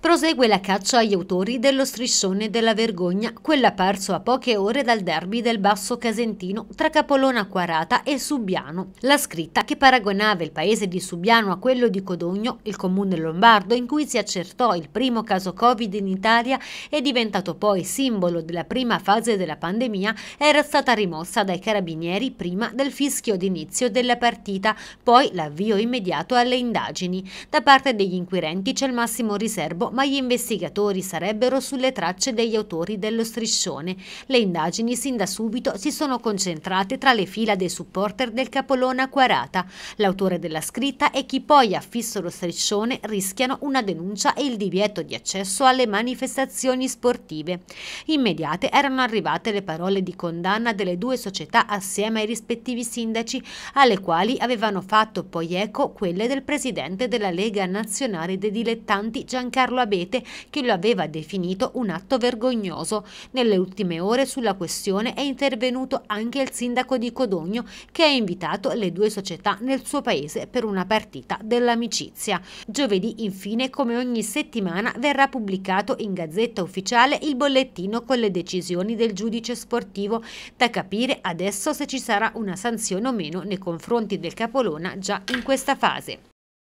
prosegue la caccia agli autori dello striscione della vergogna, quella apparso a poche ore dal derby del Basso Casentino tra Capolona Quarata e Subiano. La scritta che paragonava il paese di Subiano a quello di Codogno, il comune lombardo in cui si accertò il primo caso Covid in Italia e diventato poi simbolo della prima fase della pandemia, era stata rimossa dai carabinieri prima del fischio d'inizio della partita, poi l'avvio immediato alle indagini. Da parte degli inquirenti c'è il massimo riservo ma gli investigatori sarebbero sulle tracce degli autori dello striscione. Le indagini sin da subito si sono concentrate tra le fila dei supporter del Capolona Quarata. L'autore della scritta e chi poi affisso lo striscione rischiano una denuncia e il divieto di accesso alle manifestazioni sportive. Immediate erano arrivate le parole di condanna delle due società assieme ai rispettivi sindaci, alle quali avevano fatto poi eco quelle del presidente della Lega Nazionale dei Dilettanti Giancarlo Abete che lo aveva definito un atto vergognoso. Nelle ultime ore sulla questione è intervenuto anche il sindaco di Codogno che ha invitato le due società nel suo paese per una partita dell'amicizia. Giovedì infine come ogni settimana verrà pubblicato in Gazzetta Ufficiale il bollettino con le decisioni del giudice sportivo da capire adesso se ci sarà una sanzione o meno nei confronti del Capolona già in questa fase.